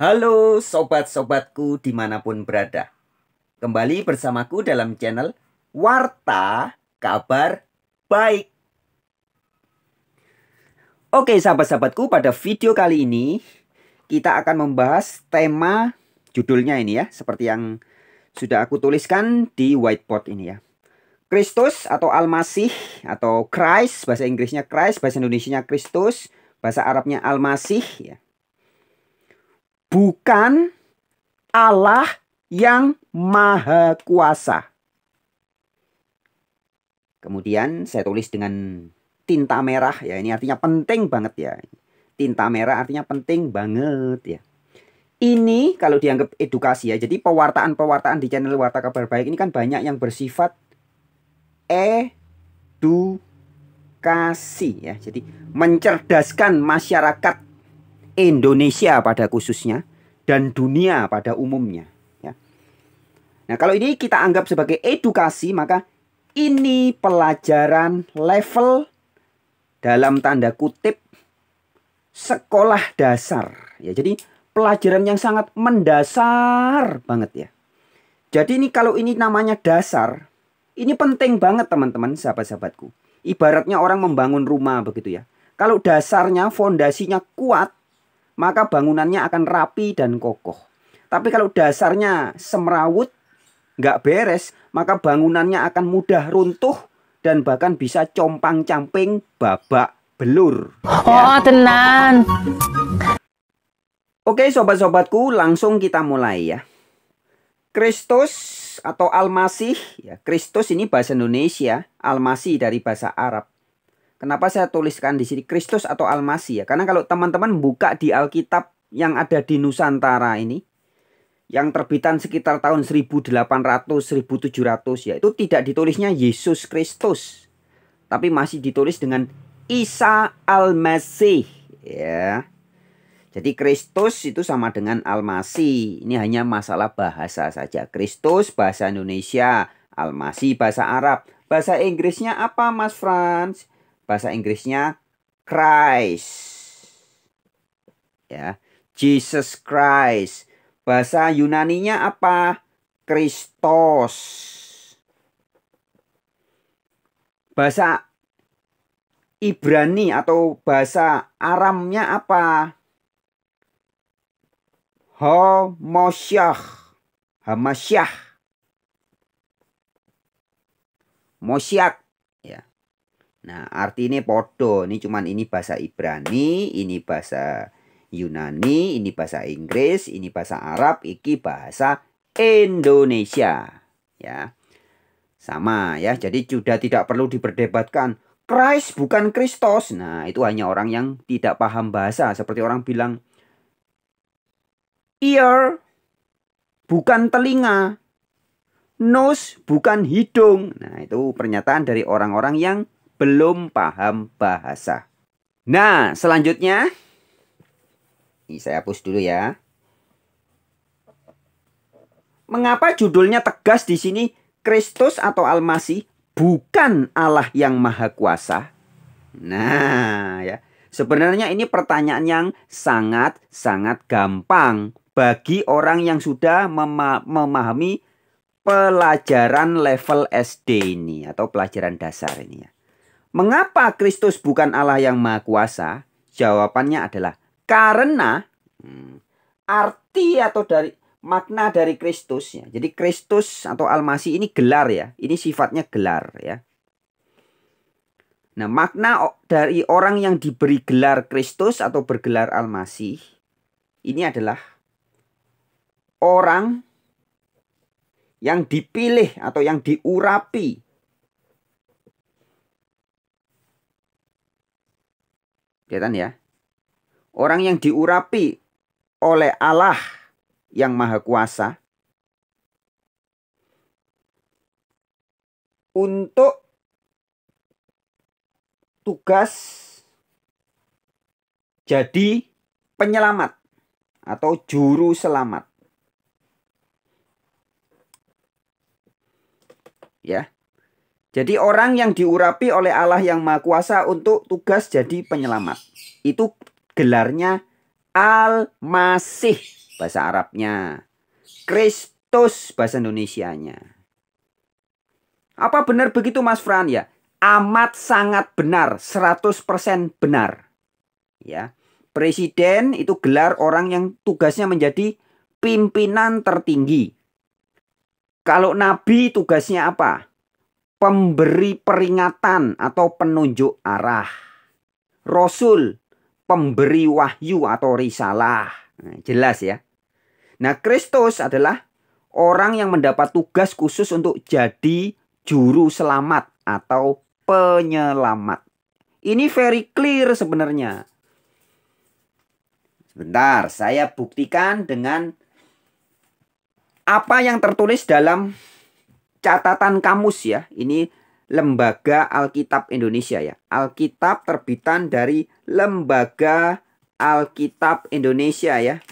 Halo sobat-sobatku dimanapun berada. Kembali bersamaku dalam channel Warta Kabar Baik. Oke sahabat-sahabatku pada video kali ini kita akan membahas tema judulnya ini ya. Seperti yang sudah aku tuliskan di whiteboard ini ya. Kristus atau Almasih atau Christ bahasa Inggrisnya Christ bahasa Indonesia Kristus bahasa Arabnya Almasih ya bukan Allah yang Maha Kuasa. Kemudian saya tulis dengan tinta merah ya ini artinya penting banget ya. Tinta merah artinya penting banget ya. Ini kalau dianggap edukasi ya. Jadi pewartaan-pewartaan di channel Warta Kabar Baik ini kan banyak yang bersifat edukasi ya. Jadi mencerdaskan masyarakat Indonesia pada khususnya dan dunia pada umumnya. Ya. Nah kalau ini kita anggap sebagai edukasi maka ini pelajaran level dalam tanda kutip sekolah dasar. Ya jadi pelajaran yang sangat mendasar banget ya. Jadi ini kalau ini namanya dasar, ini penting banget teman-teman sahabat-sahabatku. Ibaratnya orang membangun rumah begitu ya. Kalau dasarnya, fondasinya kuat, maka bangunannya akan rapi dan kokoh. Tapi kalau dasarnya semrawut, nggak beres, maka bangunannya akan mudah runtuh dan bahkan bisa compang-camping babak belur. Oh, ya. tenan. Oke, sobat-sobatku, langsung kita mulai ya. Kristus atau Almasih, ya Kristus ini bahasa Indonesia, Almasih dari bahasa Arab. Kenapa saya tuliskan di sini Kristus atau Almasi ya? Karena kalau teman-teman buka di Alkitab yang ada di Nusantara ini yang terbitan sekitar tahun 1800 1700 ya itu tidak ditulisnya Yesus Kristus tapi masih ditulis dengan Isa Almasih, ya. Jadi Kristus itu sama dengan Almasi. Ini hanya masalah bahasa saja. Kristus bahasa Indonesia, Almasi bahasa Arab. Bahasa Inggrisnya apa Mas Franz? bahasa Inggrisnya Christ. Ya, Jesus Christ. Bahasa Yunani-nya apa? Kristos. Bahasa Ibrani atau bahasa Aramnya apa? Homosyah. Hamasyah. Mosyak. Nah, arti ini podo. Ini cuman ini bahasa Ibrani, ini bahasa Yunani, ini bahasa Inggris, ini bahasa Arab, iki bahasa Indonesia. Ya. Sama ya. Jadi sudah tidak perlu diperdebatkan. Christ bukan Kristus. Nah, itu hanya orang yang tidak paham bahasa. Seperti orang bilang ear bukan telinga. Nose bukan hidung. Nah, itu pernyataan dari orang-orang yang belum paham bahasa. Nah, selanjutnya ini saya hapus dulu ya. Mengapa judulnya tegas di sini Kristus atau Almasih bukan Allah yang Maha Kuasa? Nah, ya. Sebenarnya ini pertanyaan yang sangat-sangat gampang bagi orang yang sudah memahami pelajaran level SD ini atau pelajaran dasar ini ya. Mengapa Kristus bukan Allah yang Maha Kuasa? Jawabannya adalah karena hmm, arti atau dari makna dari Kristus ya. Jadi Kristus atau Almasih ini gelar ya. Ini sifatnya gelar ya. Nah, makna dari orang yang diberi gelar Kristus atau bergelar Almasih ini adalah orang yang dipilih atau yang diurapi Kelihatan ya? Orang yang diurapi oleh Allah yang Maha Kuasa untuk tugas jadi penyelamat atau juru selamat. Ya. Jadi orang yang diurapi oleh Allah yang Maha Kuasa untuk tugas jadi penyelamat. Itu gelarnya Al-Masih bahasa Arabnya. Kristus bahasa Indonesianya. Apa benar begitu Mas Fran ya? Amat sangat benar, 100% benar. Ya. Presiden itu gelar orang yang tugasnya menjadi pimpinan tertinggi. Kalau nabi tugasnya apa? pemberi peringatan atau penunjuk arah. Rasul pemberi wahyu atau risalah. Nah, jelas ya. Nah, Kristus adalah orang yang mendapat tugas khusus untuk jadi juru selamat atau penyelamat. Ini very clear sebenarnya. Sebentar, saya buktikan dengan apa yang tertulis dalam catatan kamus ya. Ini Lembaga Alkitab Indonesia ya. Alkitab terbitan dari Lembaga Alkitab Indonesia ya.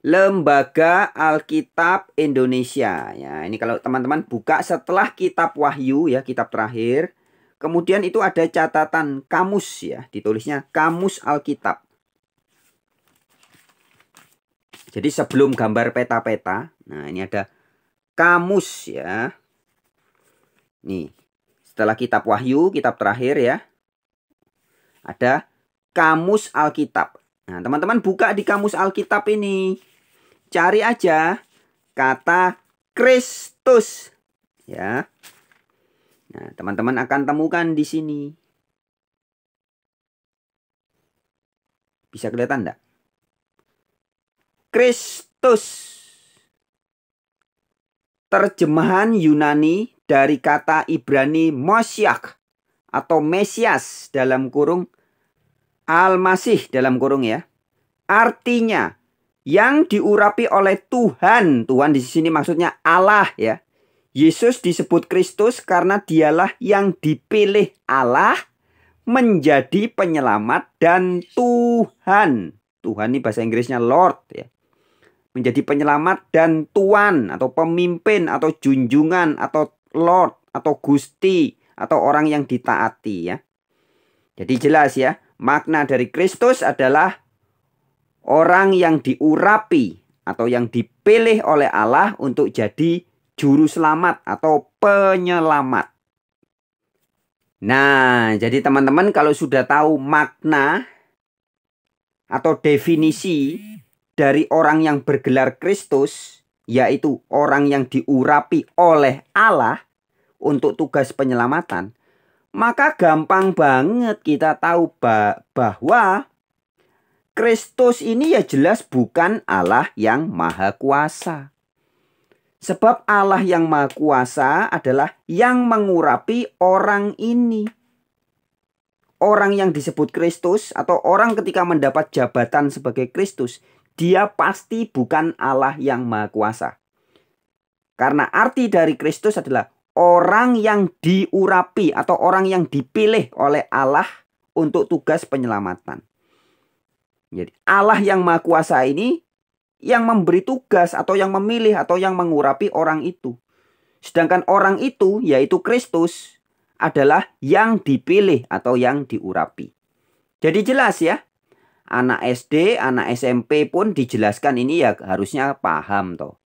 Lembaga Alkitab Indonesia. Ya, ini kalau teman-teman buka setelah kitab Wahyu ya, kitab terakhir. Kemudian itu ada catatan kamus ya, ditulisnya Kamus Alkitab. Jadi sebelum gambar peta-peta. Nah, ini ada kamus ya. Nih, setelah kitab Wahyu, kitab terakhir ya. Ada kamus Alkitab. Nah, teman-teman buka di kamus Alkitab ini. Cari aja kata Kristus ya. Nah, teman-teman akan temukan di sini. Bisa kelihatan enggak? Kristus terjemahan Yunani dari kata Ibrani Mosyak atau Mesias dalam kurung Al-Masih dalam kurung ya. Artinya yang diurapi oleh Tuhan. Tuhan di sini maksudnya Allah ya. Yesus disebut Kristus karena dialah yang dipilih Allah menjadi penyelamat dan Tuhan. Tuhan ini bahasa Inggrisnya Lord ya menjadi penyelamat dan tuan atau pemimpin atau junjungan atau lord atau gusti atau orang yang ditaati ya. Jadi jelas ya, makna dari Kristus adalah orang yang diurapi atau yang dipilih oleh Allah untuk jadi juru selamat atau penyelamat. Nah, jadi teman-teman kalau sudah tahu makna atau definisi dari orang yang bergelar Kristus, yaitu orang yang diurapi oleh Allah untuk tugas penyelamatan, maka gampang banget kita tahu bahwa Kristus ini ya jelas bukan Allah yang maha kuasa. Sebab Allah yang maha kuasa adalah yang mengurapi orang ini. Orang yang disebut Kristus atau orang ketika mendapat jabatan sebagai Kristus dia pasti bukan Allah yang Maha Kuasa. Karena arti dari Kristus adalah orang yang diurapi atau orang yang dipilih oleh Allah untuk tugas penyelamatan. Jadi Allah yang Maha Kuasa ini yang memberi tugas atau yang memilih atau yang mengurapi orang itu. Sedangkan orang itu yaitu Kristus adalah yang dipilih atau yang diurapi. Jadi jelas ya, anak SD, anak SMP pun dijelaskan ini ya harusnya paham toh.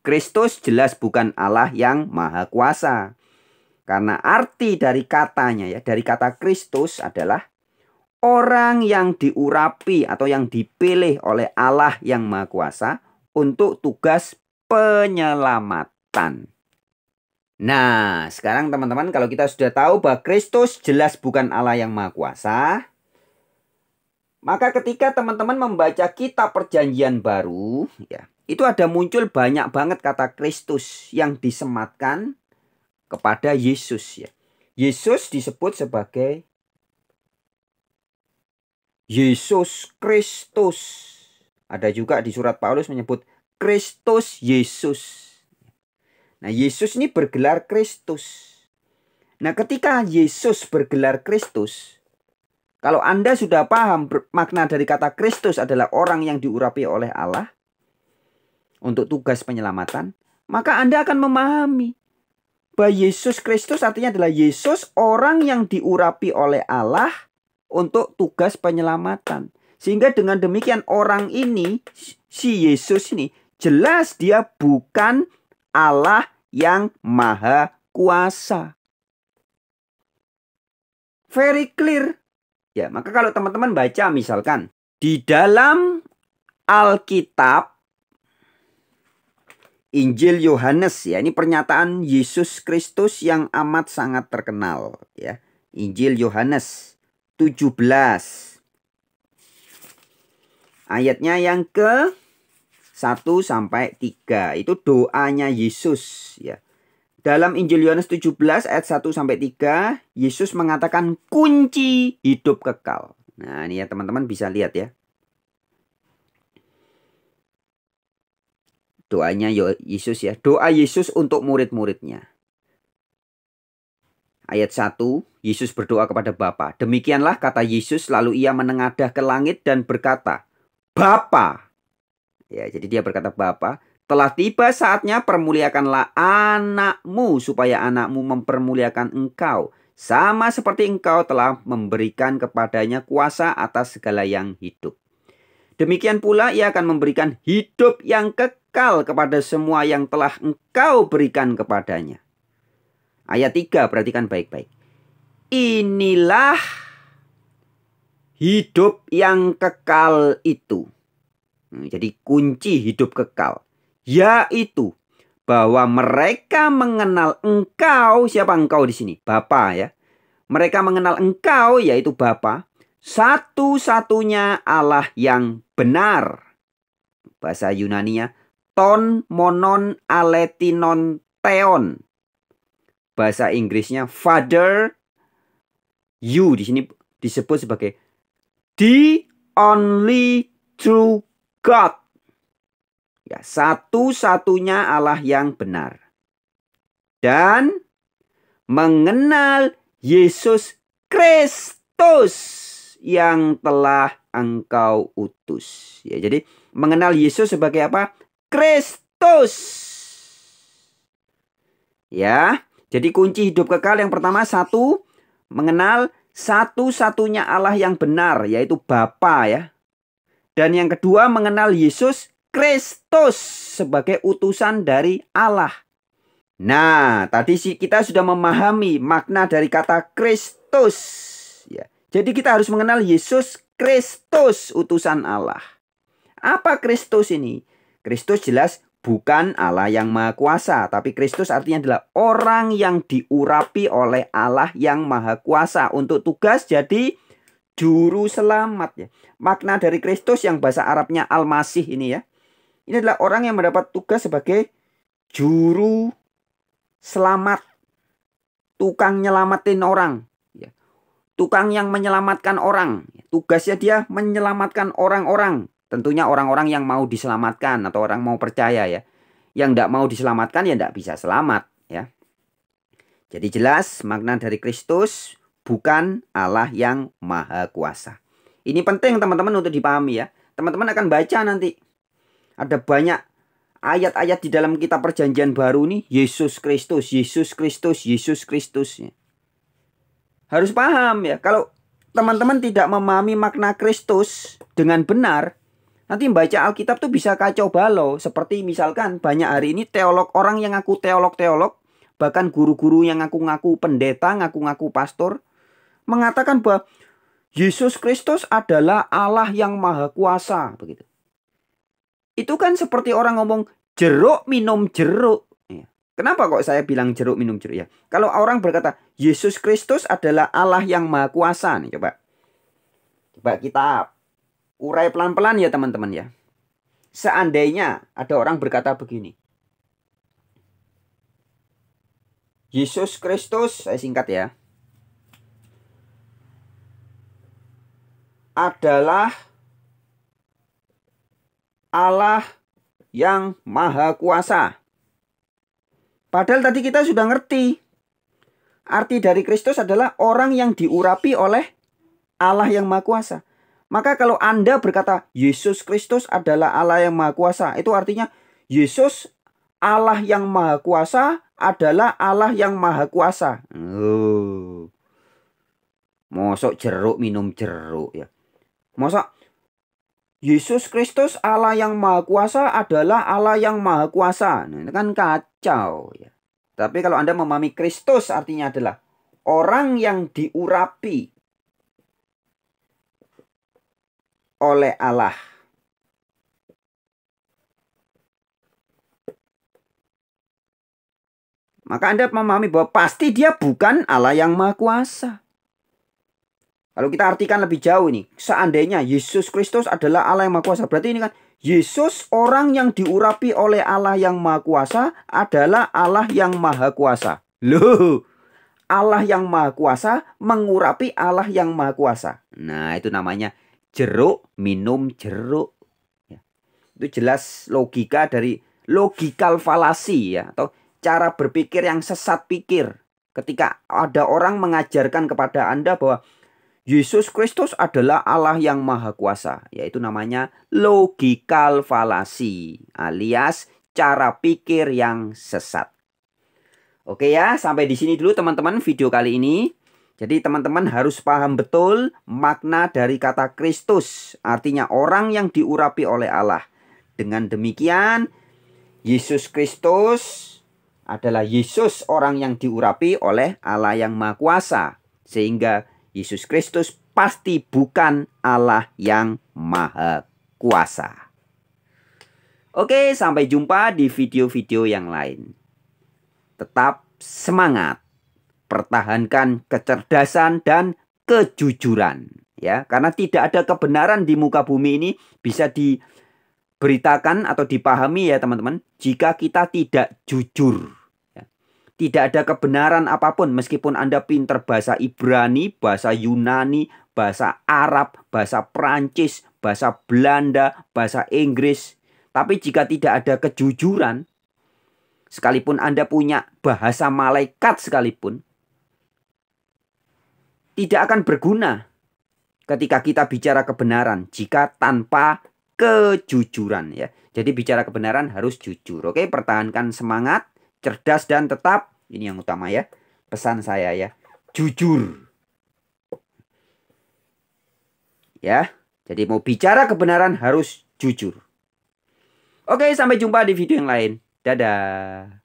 Kristus jelas bukan Allah yang maha kuasa. Karena arti dari katanya ya, dari kata Kristus adalah orang yang diurapi atau yang dipilih oleh Allah yang maha kuasa untuk tugas penyelamatan. Nah, sekarang teman-teman kalau kita sudah tahu bahwa Kristus jelas bukan Allah yang maha kuasa, maka ketika teman-teman membaca kitab perjanjian baru, ya, itu ada muncul banyak banget kata Kristus yang disematkan kepada Yesus ya. Yesus disebut sebagai Yesus Kristus. Ada juga di surat Paulus menyebut Kristus Yesus. Nah, Yesus ini bergelar Kristus. Nah, ketika Yesus bergelar Kristus, kalau Anda sudah paham makna dari kata Kristus adalah orang yang diurapi oleh Allah untuk tugas penyelamatan, maka Anda akan memahami bahwa Yesus Kristus artinya adalah Yesus orang yang diurapi oleh Allah untuk tugas penyelamatan. Sehingga dengan demikian orang ini, si Yesus ini, jelas dia bukan Allah yang maha kuasa. Very clear Ya, maka kalau teman-teman baca misalkan di dalam Alkitab Injil Yohanes ya, ini pernyataan Yesus Kristus yang amat sangat terkenal ya. Injil Yohanes 17 ayatnya yang ke 1 sampai 3 itu doanya Yesus ya. Dalam Injil Yohanes 17 ayat 1 sampai 3, Yesus mengatakan kunci hidup kekal. Nah, ini ya teman-teman bisa lihat ya. Doanya Yesus ya, doa Yesus untuk murid-muridnya. Ayat 1, Yesus berdoa kepada Bapa. Demikianlah kata Yesus, lalu ia menengadah ke langit dan berkata, "Bapa." Ya, jadi dia berkata, "Bapa, telah tiba saatnya permuliakanlah anakmu supaya anakmu mempermuliakan engkau. Sama seperti engkau telah memberikan kepadanya kuasa atas segala yang hidup. Demikian pula ia akan memberikan hidup yang kekal kepada semua yang telah engkau berikan kepadanya. Ayat 3 perhatikan baik-baik. Inilah hidup yang kekal itu. Hmm, jadi kunci hidup kekal yaitu bahwa mereka mengenal engkau siapa engkau di sini Bapa ya mereka mengenal engkau yaitu Bapa satu-satunya Allah yang benar bahasa Yunani ya ton monon aletinon teon bahasa Inggrisnya father you di sini disebut sebagai the only true God Ya, satu-satunya Allah yang benar. Dan mengenal Yesus Kristus yang telah engkau utus. Ya, jadi mengenal Yesus sebagai apa? Kristus. Ya. Jadi kunci hidup kekal yang pertama satu mengenal satu-satunya Allah yang benar yaitu Bapa ya. Dan yang kedua mengenal Yesus Kristus sebagai utusan dari Allah. Nah, tadi sih kita sudah memahami makna dari kata Kristus. Ya. Jadi kita harus mengenal Yesus Kristus utusan Allah. Apa Kristus ini? Kristus jelas bukan Allah yang Maha Kuasa, tapi Kristus artinya adalah orang yang diurapi oleh Allah yang Maha Kuasa untuk tugas jadi juru selamat ya. Makna dari Kristus yang bahasa Arabnya Al-Masih ini ya. Ini adalah orang yang mendapat tugas sebagai juru selamat, tukang nyelamatin orang, ya. tukang yang menyelamatkan orang. Tugasnya dia menyelamatkan orang-orang, tentunya orang-orang yang mau diselamatkan atau orang mau percaya ya. Yang tidak mau diselamatkan ya tidak bisa selamat ya. Jadi jelas makna dari Kristus bukan Allah yang maha kuasa. Ini penting teman-teman untuk dipahami ya. Teman-teman akan baca nanti ada banyak ayat-ayat di dalam kita perjanjian baru nih. Yesus Kristus, Yesus Kristus, Yesus Kristus. Harus paham ya. Kalau teman-teman tidak memahami makna Kristus dengan benar, Nanti baca Alkitab tuh bisa kacau balau. Seperti misalkan banyak hari ini teolog orang yang ngaku teolog-teolog. Bahkan guru-guru yang ngaku-ngaku pendeta, ngaku-ngaku pastor. Mengatakan bahwa Yesus Kristus adalah Allah yang maha kuasa. Begitu. Itu kan seperti orang ngomong jeruk minum jeruk. Iya. Kenapa kok saya bilang jeruk minum jeruk ya? Kalau orang berkata Yesus Kristus adalah Allah yang Maha Kuasa nih coba. Coba kita urai pelan-pelan ya teman-teman ya. Seandainya ada orang berkata begini. Yesus Kristus, saya singkat ya. adalah Allah yang Maha Kuasa. Padahal tadi kita sudah ngerti. Arti dari Kristus adalah orang yang diurapi oleh Allah yang Maha Kuasa. Maka kalau Anda berkata Yesus Kristus adalah Allah yang Maha Kuasa, itu artinya Yesus Allah yang Maha Kuasa adalah Allah yang Maha Kuasa. Oh. Mosok jeruk minum jeruk ya. Mosok Yesus Kristus Allah yang Maha Kuasa adalah Allah yang Maha Kuasa. Nah, ini kan kacau ya. Tapi kalau Anda memahami Kristus artinya adalah orang yang diurapi oleh Allah. Maka Anda memahami bahwa pasti dia bukan Allah yang Maha Kuasa. Kalau kita artikan lebih jauh ini, seandainya Yesus Kristus adalah Allah yang Maha Kuasa, berarti ini kan Yesus orang yang diurapi oleh Allah yang Maha Kuasa adalah Allah yang Maha Kuasa. Loh, Allah yang Maha Kuasa mengurapi Allah yang Maha Kuasa. Nah, itu namanya jeruk minum jeruk. Ya. Itu jelas logika dari logikal falasi ya atau cara berpikir yang sesat pikir. Ketika ada orang mengajarkan kepada Anda bahwa Yesus Kristus adalah Allah yang Maha Kuasa, yaitu namanya logikal falasi alias cara pikir yang sesat. Oke ya, sampai di sini dulu teman-teman video kali ini. Jadi teman-teman harus paham betul makna dari kata Kristus, artinya orang yang diurapi oleh Allah. Dengan demikian, Yesus Kristus adalah Yesus orang yang diurapi oleh Allah yang Maha Kuasa. Sehingga Yesus Kristus pasti bukan Allah yang Maha Kuasa. Oke, sampai jumpa di video-video yang lain. Tetap semangat, pertahankan kecerdasan dan kejujuran, ya, karena tidak ada kebenaran di muka bumi ini bisa diberitakan atau dipahami, ya, teman-teman, jika kita tidak jujur. Tidak ada kebenaran apapun meskipun Anda pinter bahasa Ibrani, bahasa Yunani, bahasa Arab, bahasa Prancis, bahasa Belanda, bahasa Inggris. Tapi jika tidak ada kejujuran, sekalipun Anda punya bahasa malaikat sekalipun, tidak akan berguna ketika kita bicara kebenaran jika tanpa kejujuran ya. Jadi bicara kebenaran harus jujur. Oke, pertahankan semangat, cerdas dan tetap ini yang utama ya. Pesan saya ya. Jujur. Ya. Jadi mau bicara kebenaran harus jujur. Oke, sampai jumpa di video yang lain. Dadah.